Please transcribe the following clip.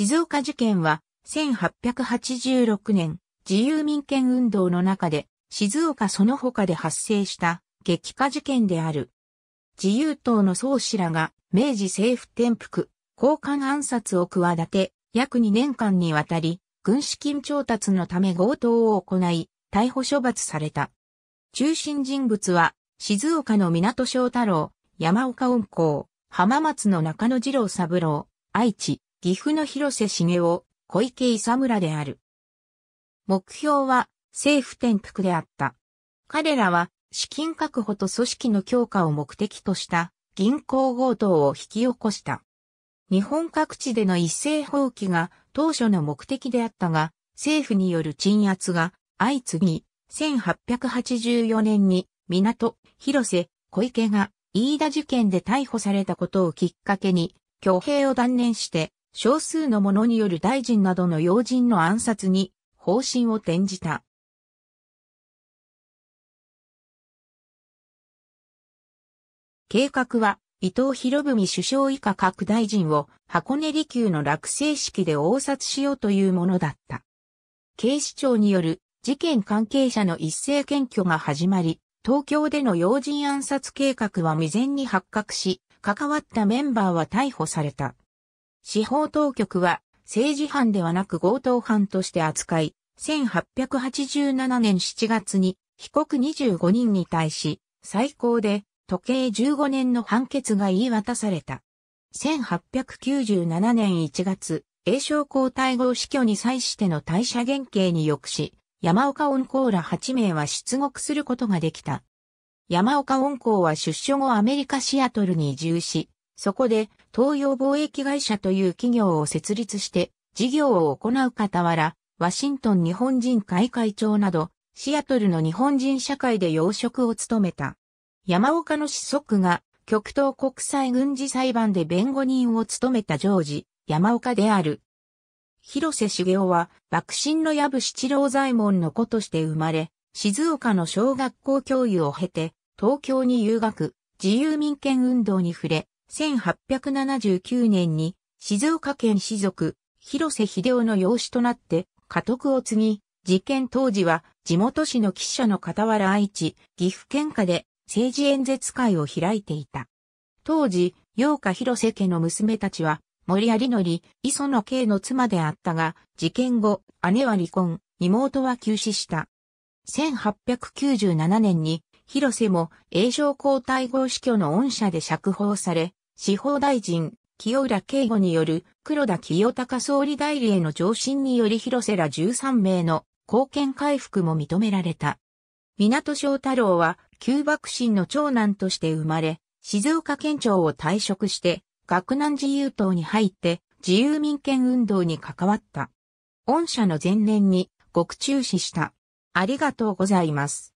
静岡事件は、1886年、自由民権運動の中で、静岡その他で発生した激化事件である。自由党の総始らが明治政府転覆、交換暗殺を企て、約2年間にわたり、軍資金調達のため強盗を行い、逮捕処罰された。中心人物は、静岡の港翔太郎、山岡温公、浜松の中野次郎三郎、愛知、岐阜の広瀬茂雄、小池勇村である。目標は政府転覆であった。彼らは資金確保と組織の強化を目的とした銀行強盗を引き起こした。日本各地での一斉放棄が当初の目的であったが、政府による鎮圧が相次ぎ、1884年に港、広瀬、小池が飯田事件で逮捕されたことをきっかけに、挙兵を断念して少数の者による大臣などの要人の暗殺に方針を転じた。計画は、伊藤博文首相以下各大臣を箱根離宮の落成式で応殺しようというものだった。警視庁による事件関係者の一斉検挙が始まり、東京での要人暗殺計画は未然に発覚し、関わったメンバーは逮捕された。司法当局は政治犯ではなく強盗犯として扱い、1887年7月に被告25人に対し、最高で時計15年の判決が言い渡された。1897年1月、英商皇太后死去に際しての退社原刑に抑し、山岡温公ら8名は出国することができた。山岡温公は出所後アメリカシアトルに移住し、そこで東洋貿易会社という企業を設立して事業を行う傍ら、ワシントン日本人会会長など、シアトルの日本人社会で要職を務めた。山岡の子息が極東国際軍事裁判で弁護人を務めたジョージ、山岡である。広瀬茂雄は、幕臣の藪七郎左衛門の子として生まれ、静岡の小学校教諭を経て、東京に留学、自由民権運動に触れ、1879年に静岡県士族、広瀬秀夫の養子となって家督を継ぎ、事件当時は地元市の記者の傍ら愛知、岐阜県下で政治演説会を開いていた。当時、洋歌広瀬家の娘たちは森有則、磯野圭の妻であったが、事件後、姉は離婚、妹は急死した。1897年に、広瀬も栄翔皇太后死去の恩赦で釈放され、司法大臣、清浦慶吾による黒田清隆総理代理への上申により広瀬ら13名の貢献回復も認められた。港翔太郎は旧幕臣の長男として生まれ、静岡県庁を退職して、学南自由党に入って自由民権運動に関わった。御社の前年に獄中死した。ありがとうございます。